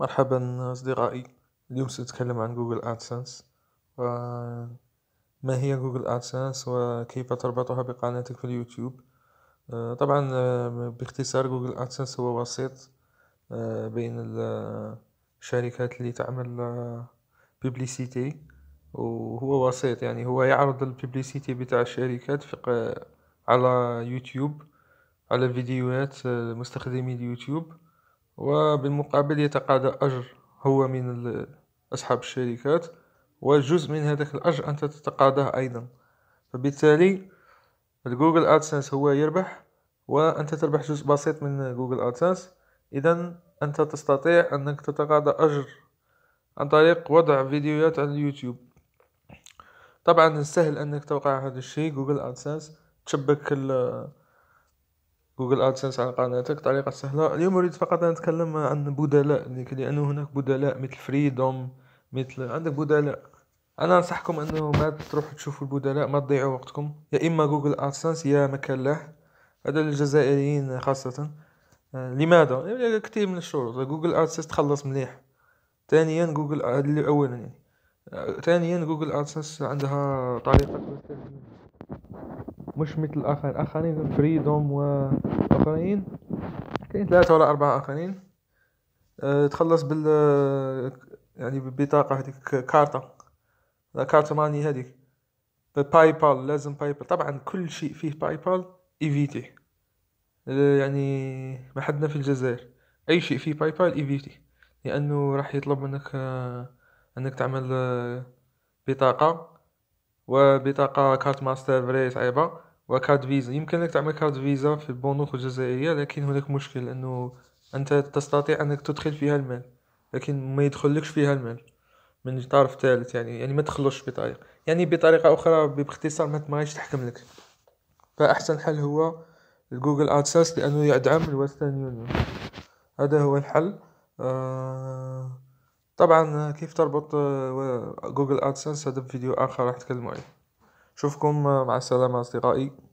مرحبا أصدقائي اليوم سنتكلم عن جوجل أدسنس ما هي جوجل أدسنس وكيف تربطها بقناتك في اليوتيوب طبعا باختصار جوجل أدسنس هو وسيط بين الشركات اللي تعمل بيبليسيتي وهو وسيط يعني هو يعرض الببليسيتي بتاع الشركات على يوتيوب على فيديوهات مستخدمي اليوتيوب وبالمقابل يتقاضى أجر هو من أصحاب الشركات وجزء من هذاك الأجر أنت تتقاضاه أيضا فبالتالي جوجل ادسنس هو يربح وانت تربح جزء بسيط من جوجل ادسنس اذا انت تستطيع انك تتقاضى اجر عن طريق وضع فيديوهات على اليوتيوب طبعا سهل انك توقع هذا الشيء جوجل ادسنس تشبك جوجل ادسنس على قناتك طريقه سهله اليوم اريد فقط ان اتكلم عن بدلاء لانه هناك بدلاء مثل فريدوم مثل عندك بدلاء انا انصحكم انه ما تروحوا تشوفوا البدلاء ما تضيعوا وقتكم يا اما جوجل ادسنس يا مكان له هذا للجزائريين خاصه آه، لماذا يعني كثير من الشروط جوجل ادسنس تخلص مليح ثانيا جوجل اولا يعني آه، ثانيا جوجل ادسنس عندها طريقه مش مثل الآخرين آخرين فريدوم وآخرين كاين ثلاثة ولا أربعة آخرين أه تخلص بال آه، يعني بالبطاقة هذيك كارتا لا كارت ماني هذيك باي بال لازم باي بال طبعا كل شيء فيه باي بال ايفيتي يعني ما حدنا في الجزائر اي شيء فيه باي بال ايفيتي لانه راح يطلب منك آه، انك تعمل آه، بطاقه وبطاقه كارت ماستر فري صعيبه وكارد فيزا يمكن لك تعمل كارد فيزا في البنوك الجزائرية لكن هناك مشكل أنه أنت تستطيع أنك تدخل فيها المال لكن ما يدخلكش فيها المال من طرف ثالث يعني يعني ما تخلوش بطريقة يعني بطريقة أخرى باختصار ما تحكم لك فأحسن حل هو الجوجل ادسنس لانه يدعم الويسترن يونيون هذا هو الحل آه طبعا كيف تربط آه، جوجل ادسنس هذا فيديو اخر راح نتكلم عليه أشوفكم مع السلامة أصدقائي